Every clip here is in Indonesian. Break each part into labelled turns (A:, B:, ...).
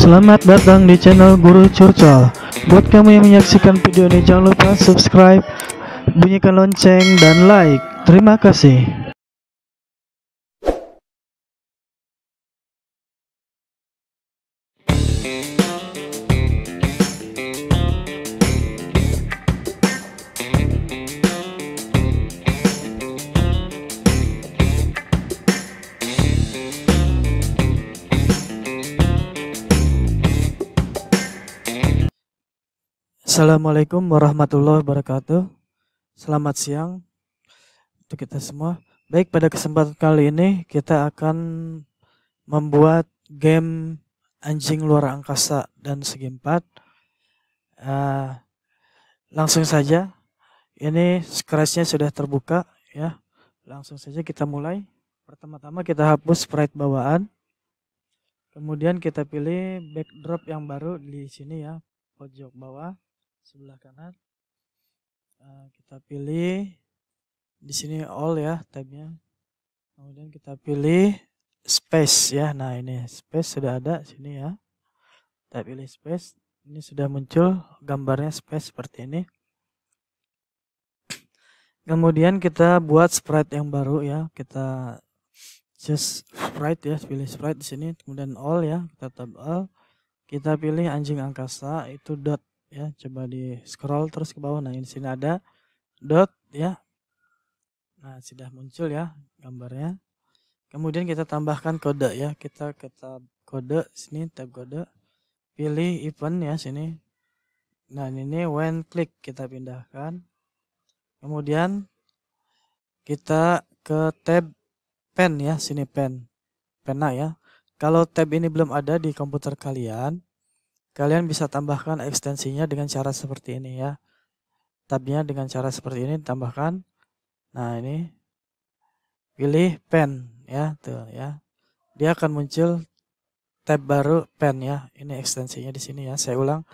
A: Selamat datang di channel Guru Curcol. Buat kamu yang menyaksikan video ini jangan lupa subscribe, bunyikan lonceng dan like. Terima kasih. Assalamualaikum warahmatullahi wabarakatuh. Selamat siang untuk kita semua. Baik, pada kesempatan kali ini kita akan membuat game anjing luar angkasa dan segi empat. Uh, langsung saja, ini scratchnya sudah terbuka ya. Langsung saja kita mulai. Pertama-tama kita hapus sprite bawaan. Kemudian kita pilih backdrop yang baru di sini ya, pojok bawah sebelah kanan uh, kita pilih di sini all ya tabnya kemudian kita pilih space ya nah ini space sudah ada sini ya kita pilih space ini sudah muncul gambarnya space seperti ini kemudian kita buat sprite yang baru ya kita just sprite ya pilih sprite di sini kemudian all ya kita tab all kita pilih anjing angkasa itu dot ya coba di scroll terus ke bawah nah ini sini ada dot ya nah sudah muncul ya gambarnya kemudian kita tambahkan kode ya kita ke tab kode sini tab kode pilih event ya sini nah ini when click kita pindahkan kemudian kita ke tab pen ya sini pen pena ya kalau tab ini belum ada di komputer kalian Kalian bisa tambahkan ekstensinya dengan cara seperti ini ya. Tabnya dengan cara seperti ini tambahkan. Nah, ini pilih pen ya, tuh ya. Dia akan muncul tab baru pen ya. Ini ekstensinya di sini ya. Saya ulang.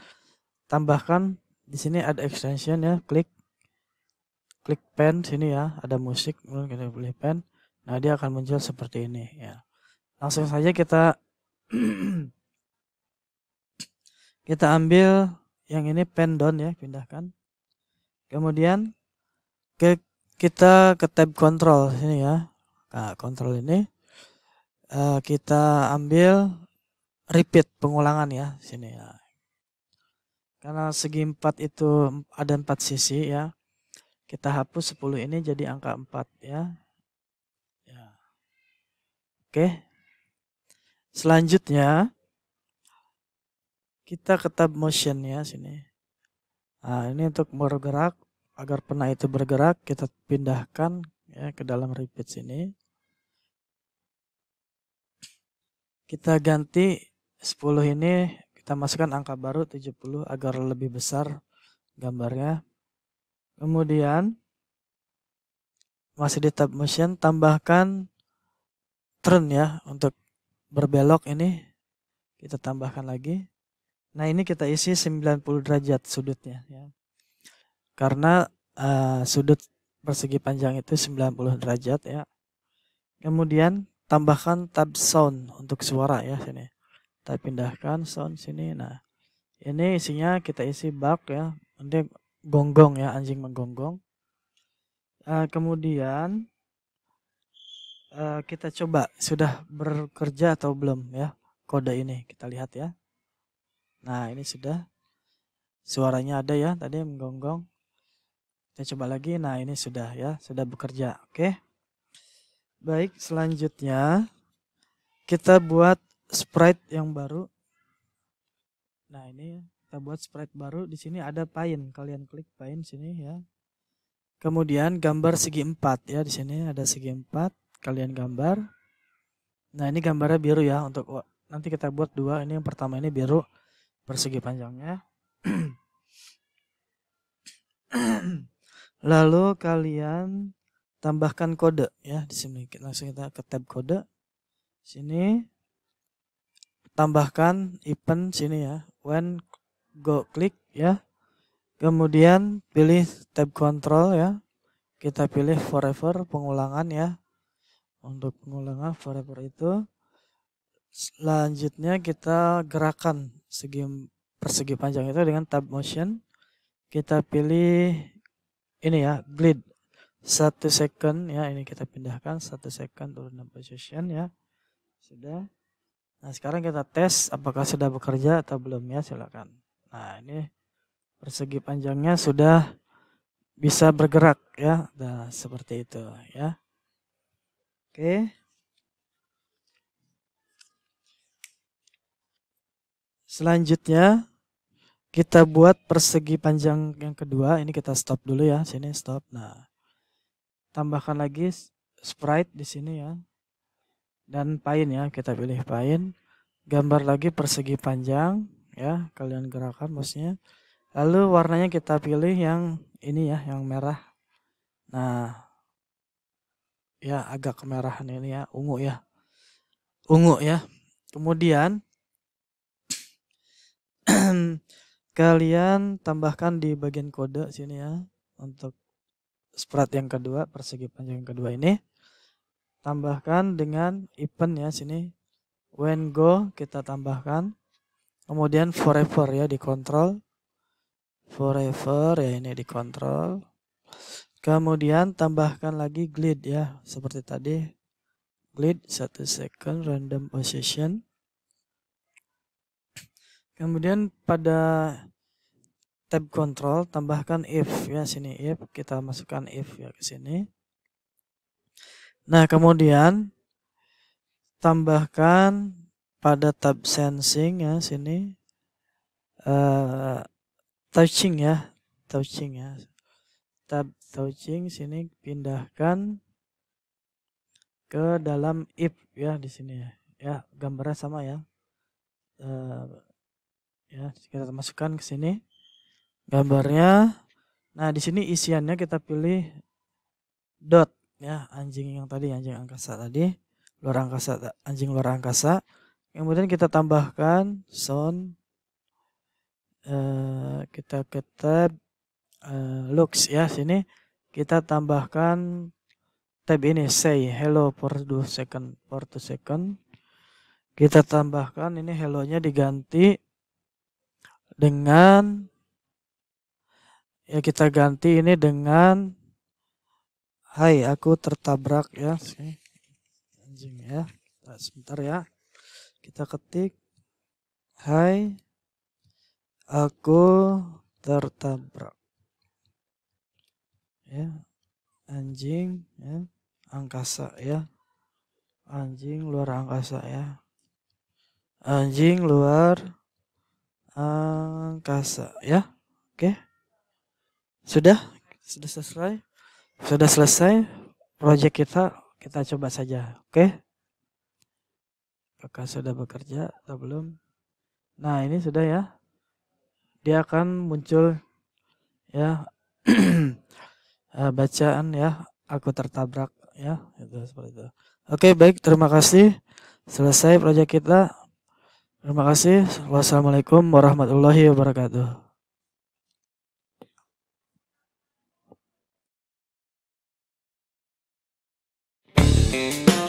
A: Tambahkan di sini ada extension ya, klik klik pen sini ya, ada musik, kemudian kita pilih pen. Nah, dia akan muncul seperti ini ya. Langsung saja kita Kita ambil yang ini pen down ya, pindahkan. Kemudian ke kita ke tab control sini ya. Nah, control ini uh, kita ambil repeat pengulangan ya sini ya. Karena segi 4 itu ada empat sisi ya. Kita hapus 10 ini jadi angka 4 ya. ya. Oke. Selanjutnya kita ke tab motion ya sini nah ini untuk bergerak agar pernah itu bergerak kita pindahkan ya ke dalam repeat sini kita ganti 10 ini kita masukkan angka baru 70 agar lebih besar gambarnya kemudian masih di tab motion tambahkan turn ya untuk berbelok ini kita tambahkan lagi Nah ini kita isi 90 derajat sudutnya ya. Karena uh, sudut persegi panjang itu 90 derajat ya. Kemudian tambahkan tab sound untuk suara ya sini. Kita pindahkan sound sini. Nah ini isinya kita isi bug ya. Nanti gonggong ya anjing menggonggong. Uh, kemudian uh, kita coba sudah bekerja atau belum ya kode ini kita lihat ya. Nah, ini sudah suaranya ada ya, tadi menggonggong. Kita coba lagi. Nah, ini sudah ya, sudah bekerja. Oke. Baik, selanjutnya kita buat sprite yang baru. Nah, ini kita buat sprite baru. Di sini ada paint. Kalian klik paint sini ya. Kemudian gambar segi empat ya. Di sini ada segi empat. Kalian gambar. Nah, ini gambarnya biru ya untuk nanti kita buat dua. Ini yang pertama ini biru persegi panjangnya. Lalu kalian tambahkan kode ya di sini. Langsung kita ke tab kode. Sini tambahkan event sini ya. When go click ya. Kemudian pilih tab control ya. Kita pilih forever pengulangan ya. Untuk pengulangan forever itu Selanjutnya kita gerakan segi persegi panjang itu dengan tab motion. Kita pilih ini ya, bleed Satu second ya, ini kita pindahkan. Satu second turun position ya. Sudah. Nah sekarang kita tes apakah sudah bekerja atau belum ya, silakan. Nah ini persegi panjangnya sudah bisa bergerak ya. Nah seperti itu ya. Oke. Okay. Selanjutnya kita buat persegi panjang yang kedua. Ini kita stop dulu ya. Sini stop. Nah, tambahkan lagi sprite di sini ya. Dan pain ya, kita pilih pain. Gambar lagi persegi panjang ya. Kalian gerakan maksudnya. Lalu warnanya kita pilih yang ini ya, yang merah. Nah, ya agak kemerahan ini ya, ungu ya. Ungu ya. Kemudian kalian tambahkan di bagian kode sini ya untuk sprat yang kedua persegi panjang yang kedua ini tambahkan dengan event ya sini when go kita tambahkan kemudian forever ya di dikontrol forever ya ini di dikontrol kemudian tambahkan lagi glide ya seperti tadi glide satu second random position Kemudian pada tab control tambahkan if ya sini if kita masukkan if ya ke sini. Nah, kemudian tambahkan pada tab sensing ya sini uh, touching ya, touching ya. Tab touching sini pindahkan ke dalam if ya di sini ya. Ya, gambarnya sama ya. Uh, ya kita masukkan ke sini gambarnya nah di sini isiannya kita pilih dot ya anjing yang tadi anjing angkasa tadi luar angkasa anjing luar angkasa kemudian kita tambahkan sound uh, kita ketab uh, eh, looks ya sini kita tambahkan tab ini say hello for 2 second for 2 second kita tambahkan ini hello nya diganti dengan ya kita ganti ini dengan Hai, aku tertabrak ya. Anjing ya. Nah, sebentar ya. Kita ketik Hai, aku tertabrak. Ya. Anjing ya. Angkasa ya. Anjing luar angkasa ya. Anjing luar angkasa ya oke okay. sudah sudah selesai sudah selesai proyek kita kita coba saja oke okay. apakah sudah bekerja atau belum nah ini sudah ya dia akan muncul ya eh, bacaan ya aku tertabrak ya itu seperti itu oke okay, baik terima kasih selesai proyek kita Terima kasih. Wassalamualaikum warahmatullahi wabarakatuh. Thank you.